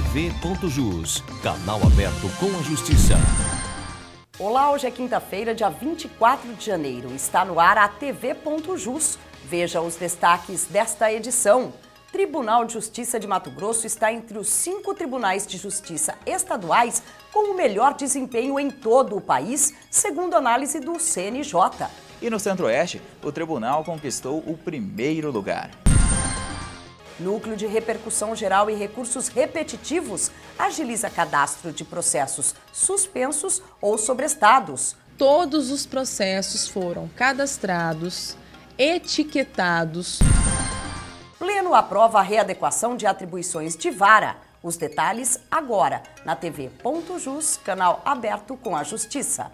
tv.jus, canal aberto com a justiça. Olá, hoje é quinta-feira, dia 24 de janeiro. Está no ar a tv.jus. Veja os destaques desta edição. Tribunal de Justiça de Mato Grosso está entre os cinco tribunais de justiça estaduais com o melhor desempenho em todo o país, segundo análise do CNJ. E no Centro-Oeste, o tribunal conquistou o primeiro lugar. Núcleo de Repercussão Geral e Recursos Repetitivos agiliza cadastro de processos suspensos ou sobrestados. Todos os processos foram cadastrados, etiquetados. Pleno aprova a readequação de atribuições de vara. Os detalhes agora na TV Ponto canal aberto com a Justiça.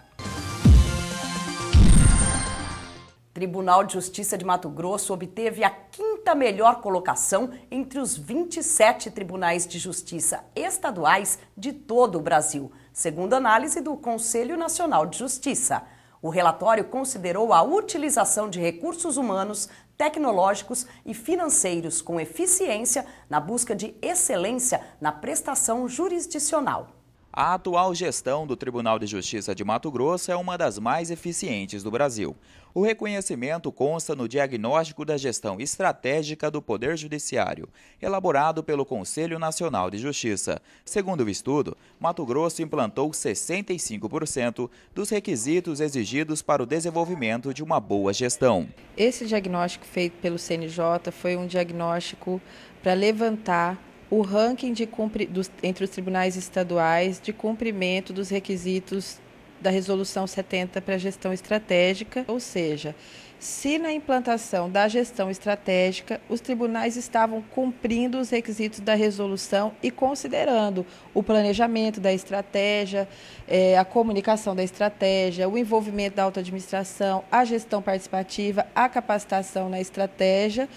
Tribunal de Justiça de Mato Grosso obteve a quinta quinta melhor colocação entre os 27 tribunais de justiça estaduais de todo o Brasil, segundo análise do Conselho Nacional de Justiça. O relatório considerou a utilização de recursos humanos, tecnológicos e financeiros com eficiência na busca de excelência na prestação jurisdicional. A atual gestão do Tribunal de Justiça de Mato Grosso é uma das mais eficientes do Brasil. O reconhecimento consta no Diagnóstico da Gestão Estratégica do Poder Judiciário, elaborado pelo Conselho Nacional de Justiça. Segundo o estudo, Mato Grosso implantou 65% dos requisitos exigidos para o desenvolvimento de uma boa gestão. Esse diagnóstico feito pelo CNJ foi um diagnóstico para levantar o ranking de cumpri, dos, entre os tribunais estaduais de cumprimento dos requisitos da Resolução 70 para a gestão estratégica, ou seja, se na implantação da gestão estratégica os tribunais estavam cumprindo os requisitos da resolução e considerando o planejamento da estratégia, eh, a comunicação da estratégia, o envolvimento da autoadministração, a gestão participativa, a capacitação na estratégia,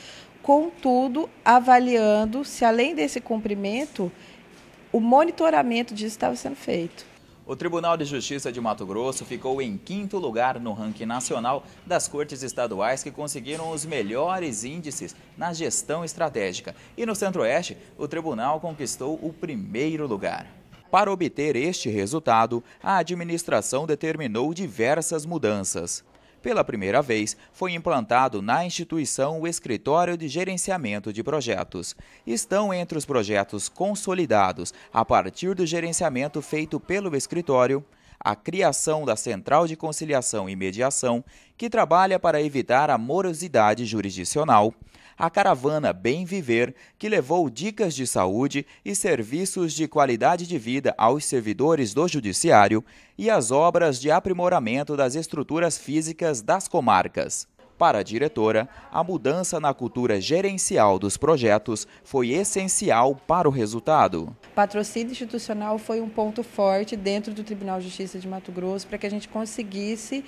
contudo, avaliando se além desse cumprimento, o monitoramento disso estava sendo feito. O Tribunal de Justiça de Mato Grosso ficou em quinto lugar no ranking nacional das cortes estaduais que conseguiram os melhores índices na gestão estratégica. E no Centro-Oeste, o tribunal conquistou o primeiro lugar. Para obter este resultado, a administração determinou diversas mudanças. Pela primeira vez, foi implantado na instituição o Escritório de Gerenciamento de Projetos. Estão entre os projetos consolidados a partir do gerenciamento feito pelo escritório a criação da Central de Conciliação e Mediação, que trabalha para evitar a morosidade jurisdicional a caravana Bem Viver, que levou dicas de saúde e serviços de qualidade de vida aos servidores do Judiciário, e as obras de aprimoramento das estruturas físicas das comarcas. Para a diretora, a mudança na cultura gerencial dos projetos foi essencial para o resultado. Patrocínio institucional foi um ponto forte dentro do Tribunal de Justiça de Mato Grosso para que a gente conseguisse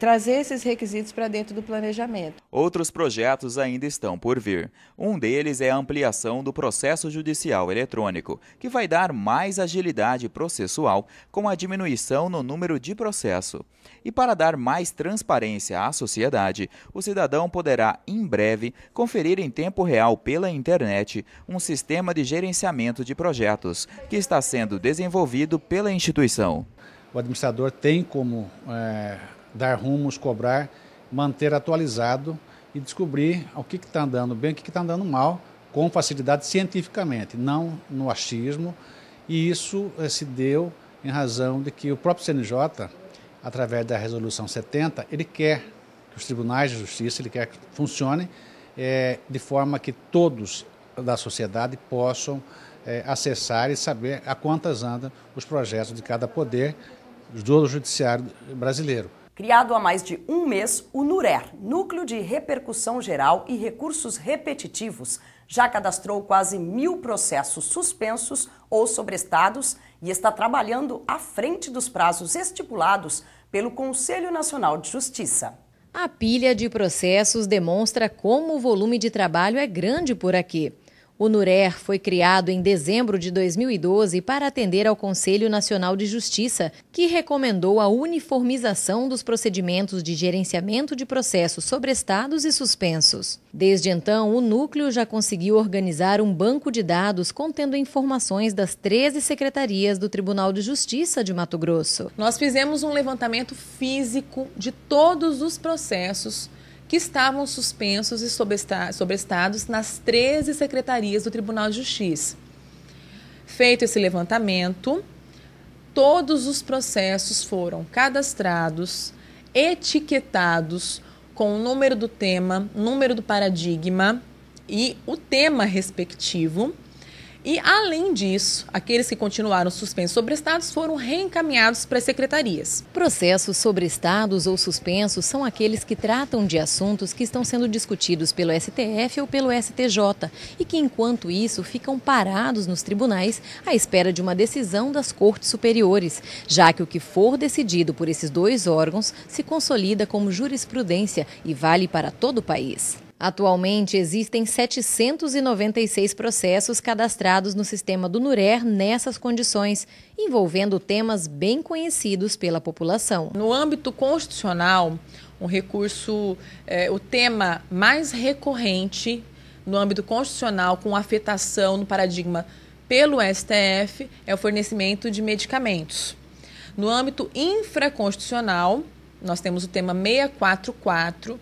trazer esses requisitos para dentro do planejamento. Outros projetos ainda estão por vir. Um deles é a ampliação do processo judicial eletrônico, que vai dar mais agilidade processual com a diminuição no número de processo. E para dar mais transparência à sociedade, o cidadão poderá, em breve, conferir em tempo real pela internet um sistema de gerenciamento de projetos que está sendo desenvolvido pela instituição. O administrador tem como é dar rumos, cobrar, manter atualizado e descobrir o que está andando bem, o que está andando mal, com facilidade cientificamente, não no achismo. E isso eh, se deu em razão de que o próprio CNJ, através da Resolução 70, ele quer que os tribunais de justiça, ele quer que funcione eh, de forma que todos da sociedade possam eh, acessar e saber a quantas andam os projetos de cada poder do judiciário brasileiro criado há mais de um mês, o NURER, Núcleo de Repercussão Geral e Recursos Repetitivos, já cadastrou quase mil processos suspensos ou sobrestados e está trabalhando à frente dos prazos estipulados pelo Conselho Nacional de Justiça. A pilha de processos demonstra como o volume de trabalho é grande por aqui. O NURER foi criado em dezembro de 2012 para atender ao Conselho Nacional de Justiça, que recomendou a uniformização dos procedimentos de gerenciamento de processos sobrestados e suspensos. Desde então, o núcleo já conseguiu organizar um banco de dados contendo informações das 13 secretarias do Tribunal de Justiça de Mato Grosso. Nós fizemos um levantamento físico de todos os processos que estavam suspensos e sobrestados nas 13 secretarias do Tribunal de Justiça. Feito esse levantamento, todos os processos foram cadastrados, etiquetados com o número do tema, número do paradigma e o tema respectivo e, além disso, aqueles que continuaram suspensos sobre estados foram reencaminhados para as secretarias. Processos sobre estados ou suspensos são aqueles que tratam de assuntos que estão sendo discutidos pelo STF ou pelo STJ e que, enquanto isso, ficam parados nos tribunais à espera de uma decisão das cortes superiores, já que o que for decidido por esses dois órgãos se consolida como jurisprudência e vale para todo o país. Atualmente, existem 796 processos cadastrados no sistema do NURER nessas condições, envolvendo temas bem conhecidos pela população. No âmbito constitucional, um recurso, é, o tema mais recorrente no âmbito constitucional com afetação no paradigma pelo STF é o fornecimento de medicamentos. No âmbito infraconstitucional, nós temos o tema 644,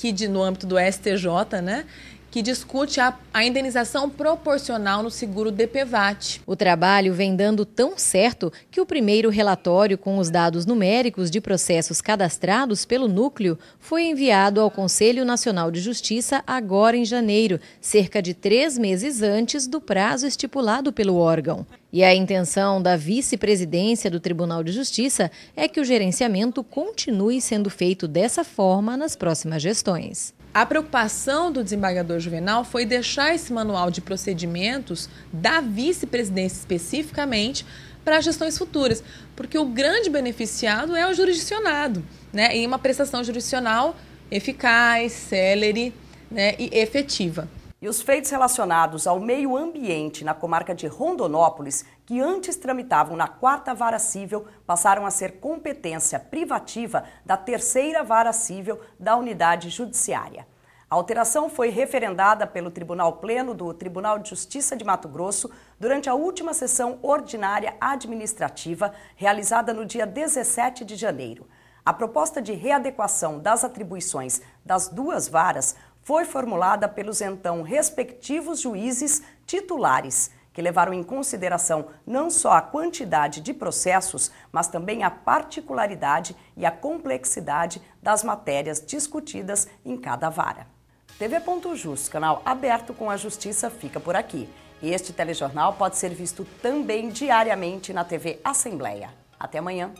aqui de, no âmbito do STJ, né? que discute a, a, indenização proporcional no seguro DPVAT. O trabalho vem dando tão certo que o primeiro relatório com os dados numéricos de processos cadastrados pelo núcleo foi enviado ao Conselho Nacional de Justiça agora em janeiro, cerca de três meses antes do prazo estipulado pelo órgão. E a intenção da vice-presidência do Tribunal de Justiça é que o gerenciamento continue sendo feito dessa forma nas próximas gestões. A preocupação do desembargador Juvenal foi deixar esse manual de procedimentos da vice-presidência especificamente para gestões futuras, porque o grande beneficiado é o jurisdicionado, né? Em uma prestação jurisdicional eficaz, célere, né, e efetiva. E os feitos relacionados ao meio ambiente na comarca de Rondonópolis, que antes tramitavam na quarta vara civil, passaram a ser competência privativa da terceira vara civil da unidade judiciária. A alteração foi referendada pelo Tribunal Pleno do Tribunal de Justiça de Mato Grosso durante a última sessão ordinária administrativa, realizada no dia 17 de janeiro. A proposta de readequação das atribuições das duas varas foi formulada pelos então respectivos juízes titulares, que levaram em consideração não só a quantidade de processos, mas também a particularidade e a complexidade das matérias discutidas em cada vara. TV Ponto canal aberto com a justiça, fica por aqui. Este telejornal pode ser visto também diariamente na TV Assembleia. Até amanhã!